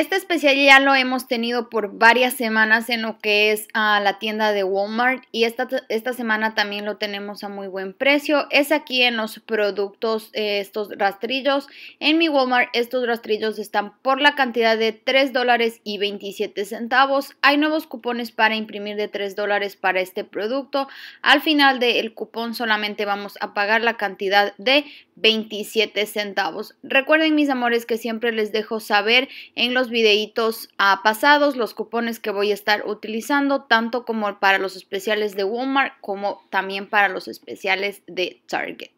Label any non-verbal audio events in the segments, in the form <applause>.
Este especial ya lo hemos tenido por varias semanas en lo que es a ah, la tienda de Walmart y esta, esta, semana también lo tenemos a muy buen precio. Es aquí en los productos eh, estos rastrillos. En mi Walmart estos rastrillos están por la cantidad de 3 dólares y 27 centavos. Hay nuevos cupones para imprimir de 3 dólares para este producto. Al final del cupón solamente vamos a pagar la cantidad de 27 centavos. Recuerden mis amores que siempre les dejo saber en los videitos ah, pasados los cupones que voy a estar utilizando tanto como para los especiales de Walmart como también para los especiales de Target.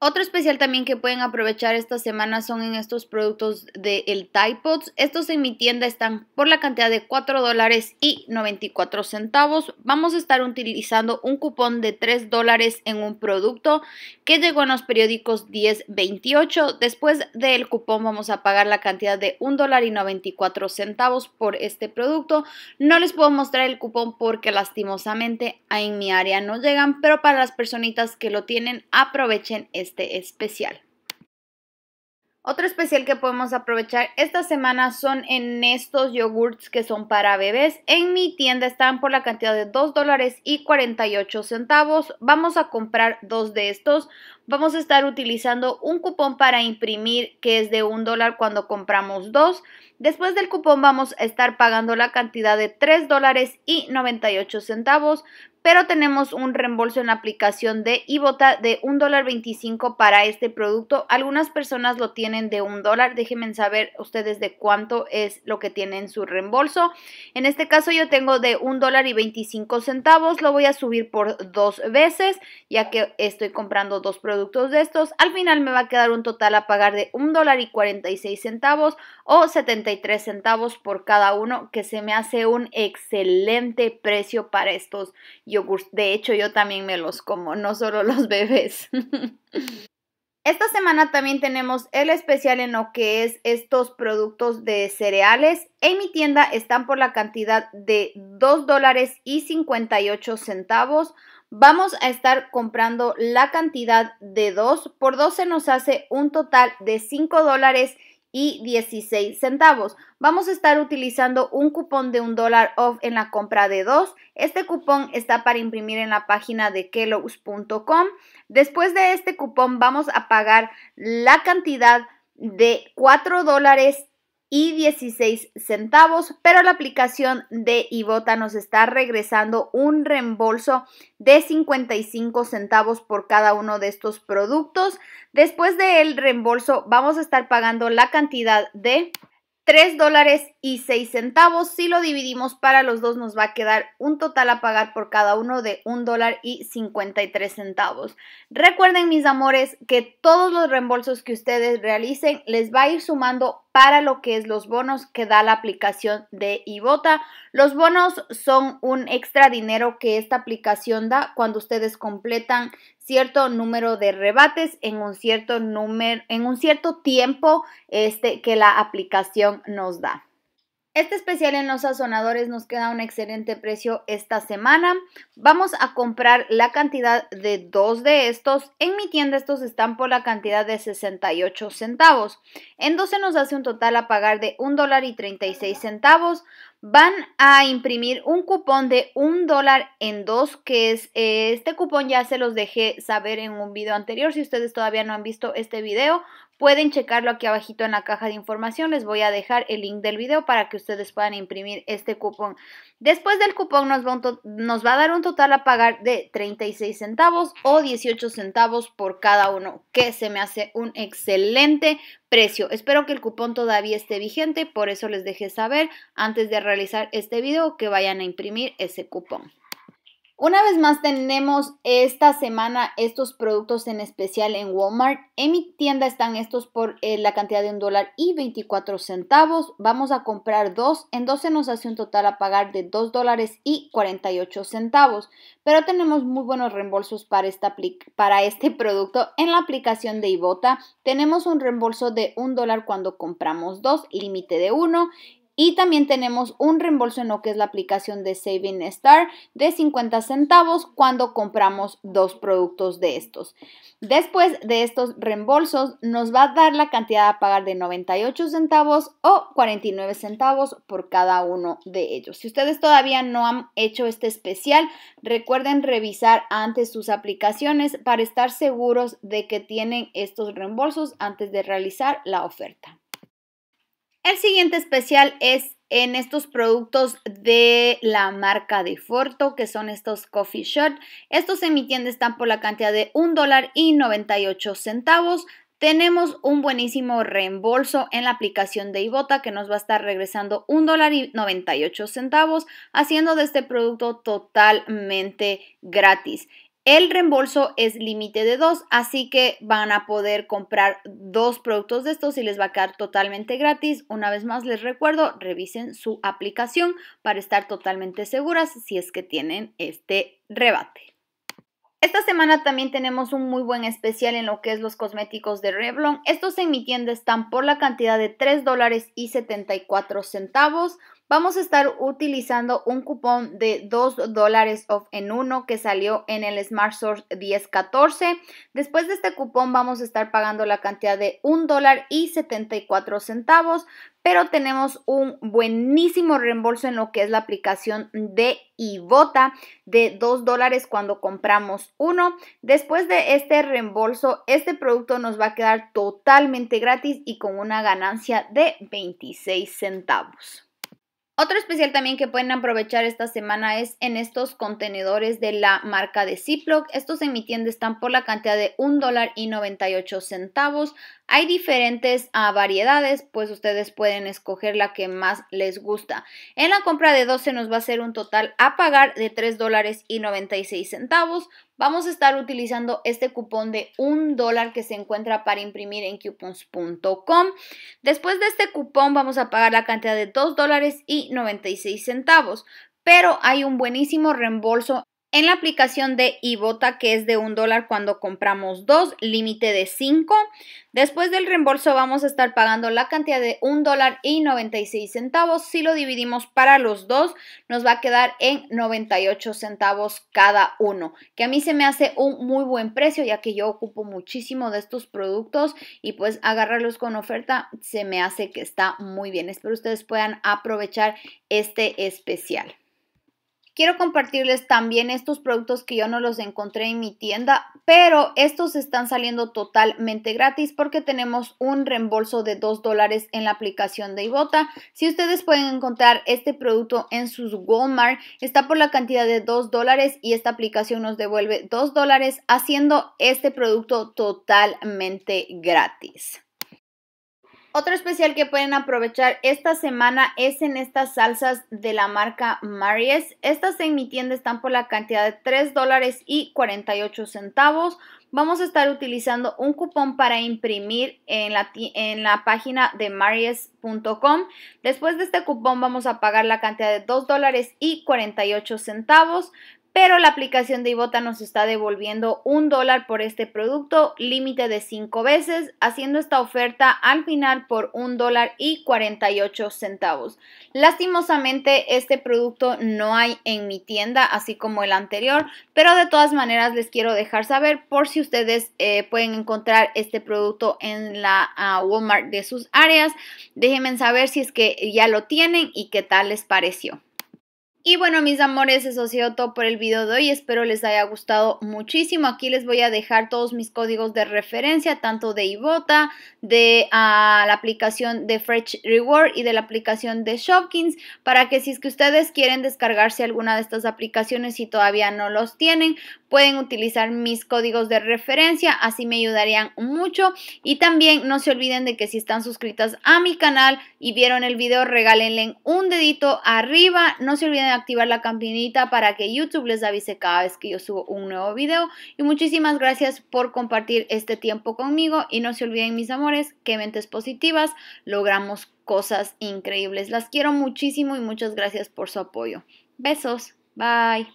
Otro especial también que pueden aprovechar esta semana son en estos productos de el Pods. Estos en mi tienda están por la cantidad de 4 dólares y 94 centavos. Vamos a estar utilizando un cupón de 3 dólares en un producto que llegó en los periódicos 1028. Después del cupón vamos a pagar la cantidad de 1 dólar y 94 centavos por este producto. No les puedo mostrar el cupón porque lastimosamente en mi área no llegan, pero para las personitas que lo tienen aprovechen este este especial. Otro especial que podemos aprovechar esta semana son en estos yogurts que son para bebés. En mi tienda están por la cantidad de 2 dólares y 48 centavos. Vamos a comprar dos de estos. Vamos a estar utilizando un cupón para imprimir que es de un dólar cuando compramos dos. Después del cupón vamos a estar pagando la cantidad de 3 dólares y 98 centavos pero tenemos un reembolso en la aplicación de Ibota de $1.25 para este producto. Algunas personas lo tienen de un dólar. Déjenme saber ustedes de cuánto es lo que tienen su reembolso. En este caso yo tengo de $1.25. Lo voy a subir por dos veces ya que estoy comprando dos productos de estos. Al final me va a quedar un total a pagar de $1.46 o 73 centavos por cada uno que se me hace un excelente precio para estos de hecho, yo también me los como, no solo los <laughs> bebés. Esta semana también tenemos el especial en lo que es estos productos de cereales. En mi tienda están por la cantidad de 2 dólares y 58 centavos. Vamos a estar comprando la cantidad de dos. Por 2 se nos hace un total de 5 dólares y 16 centavos. Vamos a estar utilizando un cupón de un dólar off en la compra de dos. Este cupón está para imprimir en la página de Kellows.com. Después de este cupón vamos a pagar la cantidad de 4 dólares y 16 centavos, pero la aplicación de Ibota nos está regresando un reembolso de 55 centavos por cada uno de estos productos. Después del reembolso vamos a estar pagando la cantidad de 3 dólares y 6 centavos. Si lo dividimos para los dos nos va a quedar un total a pagar por cada uno de un dólar y 53 centavos. Recuerden mis amores que todos los reembolsos que ustedes realicen les va a ir sumando para lo que es los bonos que da la aplicación de Ibota. Los bonos son un extra dinero que esta aplicación da cuando ustedes completan cierto número de rebates en un cierto número en un cierto tiempo este que la aplicación nos da. Este especial en los sazonadores nos queda un excelente precio esta semana. Vamos a comprar la cantidad de dos de estos. En mi tienda estos están por la cantidad de 68 centavos. En 12 nos hace un total a pagar de $1.36. dólar y 36 centavos. Van a imprimir un cupón de 1 dólar en dos, que es eh, este cupón ya se los dejé saber en un video anterior. Si ustedes todavía no han visto este video, Pueden checarlo aquí abajito en la caja de información. Les voy a dejar el link del video para que ustedes puedan imprimir este cupón. Después del cupón nos va, nos va a dar un total a pagar de 36 centavos o 18 centavos por cada uno, que se me hace un excelente precio. Espero que el cupón todavía esté vigente, por eso les dejé saber antes de realizar este video que vayan a imprimir ese cupón. Una vez más tenemos esta semana estos productos en especial en Walmart. En mi tienda están estos por eh, la cantidad de un dólar y 24 centavos. Vamos a comprar dos. En 12 nos hace un total a pagar de $2.48, dólares y 48 centavos. Pero tenemos muy buenos reembolsos para, esta, para este producto. En la aplicación de Ibota tenemos un reembolso de un dólar cuando compramos dos, límite de uno y también tenemos un reembolso en lo que es la aplicación de Saving Star de 50 centavos cuando compramos dos productos de estos. Después de estos reembolsos nos va a dar la cantidad a pagar de 98 centavos o 49 centavos por cada uno de ellos. Si ustedes todavía no han hecho este especial, recuerden revisar antes sus aplicaciones para estar seguros de que tienen estos reembolsos antes de realizar la oferta. El siguiente especial es en estos productos de la marca de Forto, que son estos coffee shot. Estos en mi tienda están por la cantidad de $1.98. y centavos. Tenemos un buenísimo reembolso en la aplicación de Ibota que nos va a estar regresando $1.98, y centavos, haciendo de este producto totalmente gratis. El reembolso es límite de dos, así que van a poder comprar dos productos de estos y les va a quedar totalmente gratis. Una vez más les recuerdo, revisen su aplicación para estar totalmente seguras si es que tienen este rebate. Esta semana también tenemos un muy buen especial en lo que es los cosméticos de Revlon. Estos en mi tienda están por la cantidad de 3 dólares y centavos vamos a estar utilizando un cupón de 2 dólares off en uno que salió en el SmartSource 1014. Después de este cupón vamos a estar pagando la cantidad de 1 dólar y 74 centavos, pero tenemos un buenísimo reembolso en lo que es la aplicación de Ivota de 2 dólares cuando compramos uno. Después de este reembolso, este producto nos va a quedar totalmente gratis y con una ganancia de 26 centavos. Otro especial también que pueden aprovechar esta semana es en estos contenedores de la marca de Ziploc. Estos en mi tienda están por la cantidad de $1.98. y centavos. Hay diferentes ah, variedades, pues ustedes pueden escoger la que más les gusta. En la compra de 12 nos va a ser un total a pagar de $3.96 dólares y centavos. Vamos a estar utilizando este cupón de un dólar que se encuentra para imprimir en coupons.com. Después de este cupón vamos a pagar la cantidad de 2 dólares y 96 centavos pero hay un buenísimo reembolso en la aplicación de Ibota, que es de un dólar cuando compramos dos, límite de 5. Después del reembolso vamos a estar pagando la cantidad de un dólar y 96 centavos. Si lo dividimos para los dos, nos va a quedar en 98 centavos cada uno, que a mí se me hace un muy buen precio, ya que yo ocupo muchísimo de estos productos y pues agarrarlos con oferta se me hace que está muy bien. Espero ustedes puedan aprovechar este especial. Quiero compartirles también estos productos que yo no los encontré en mi tienda, pero estos están saliendo totalmente gratis porque tenemos un reembolso de 2 dólares en la aplicación de Ibota. Si ustedes pueden encontrar este producto en sus Walmart, está por la cantidad de 2 dólares y esta aplicación nos devuelve 2 dólares haciendo este producto totalmente gratis. Otro especial que pueden aprovechar esta semana es en estas salsas de la marca Maries. Estas en mi tienda están por la cantidad de 3 dólares y 48 centavos. Vamos a estar utilizando un cupón para imprimir en la, página de maries.com. Después de este cupón vamos a pagar la cantidad de 2 dólares y 48 centavos pero la aplicación de Ibota nos está devolviendo un dólar por este producto, límite de 5 veces, haciendo esta oferta al final por un dólar y 48 centavos. Lastimosamente, este producto no hay en mi tienda, así como el anterior, pero de todas maneras les quiero dejar saber por si ustedes eh, pueden encontrar este producto en la Walmart de sus áreas. Déjenme saber si es que ya lo tienen y qué tal les pareció. Y bueno, mis amores, eso ha sido todo por el video de hoy. Espero les haya gustado muchísimo. Aquí les voy a dejar todos mis códigos de referencia, tanto de Ibota, de ah, la aplicación de Fresh Reward y de la aplicación de Shopkins, para que si es que ustedes quieren descargarse alguna de estas aplicaciones y todavía no los tienen, pueden utilizar mis códigos de referencia. Así me ayudarían mucho. Y también no se olviden de que si están suscritas a mi canal y vieron el video, regálenle un dedito arriba. No se olviden activar la campanita para que YouTube les avise cada vez que yo subo un nuevo video. Y muchísimas gracias por compartir este tiempo conmigo. Y no se olviden, mis amores, que mentes positivas logramos cosas increíbles. Las quiero muchísimo y muchas gracias por su apoyo. Besos. Bye.